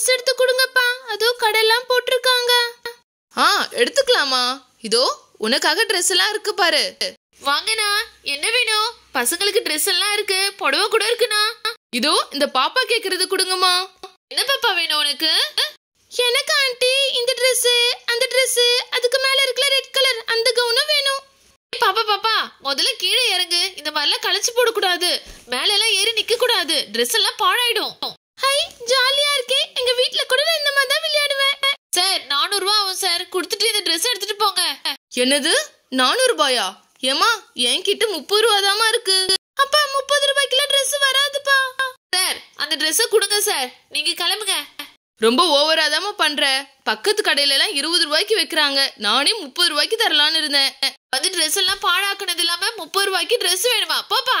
dress எடுத்து கொடுங்கப்பா அதோ கடையெல்லாம் போட்டிருக்காங்க ஆ எடுத்துக்கலாமா இதோ உனக்காக ட்ரெஸ் எல்லாம் இருக்கு பாரு வாங்கண்ணா என்ன வேணும் பசங்களுக்கு ட்ரெஸ் எல்லாம் இருக்கு புடவை கூட இருக்குண்ணா இதோ இந்த பாப்பா கேக்குறது கொடுங்கம்மா என்ன பாப்பா வேணும் உனக்கு எனக்கு ஆண்டி இந்த ட்ரெஸ் அந்த ட்ரெஸ் அதுக்கு மேல இருக்கல ரெட் கலர் அந்த கவுனும் வேணும் பாப்பா பாப்பா முதல்ல கீழே இறங்கு இந்த மாதிரிலாம் களைச்சு போடக்கூடாது மேல எல்லாம் ஏறி நிக்க கூடாது ட்ரெஸ் எல்லாம் பாழாயிடும் ரூபா ஆகும் சார் கொடுத்துட்டு இந்த ட்ரெஸ் எடுத்துட்டு போங்க என்னது நானூறு ரூபாயா ஏமா என்கிட்ட முப்பது ரூபா தாமா இருக்கு அப்பா முப்பது ரூபாய்க்குலாம் ட்ரெஸ் வராதுப்பா சார் அந்த ட்ரெஸ்ஸை கொடுங்க சார் நீங்க கிளம்புங்க ரொம்ப ஓவரா தாமா பண்ற பக்கத்து கடையில எல்லாம் இருபது ரூபாய்க்கு வைக்கிறாங்க நானே முப்பது ரூபாய்க்கு தரலான்னு இருந்தேன் அது ட்ரெஸ் எல்லாம் பாழாக்குனது இல்லாம முப்பது ரூபாய்க்கு ட்ரெஸ் வேணுமா பாப்பா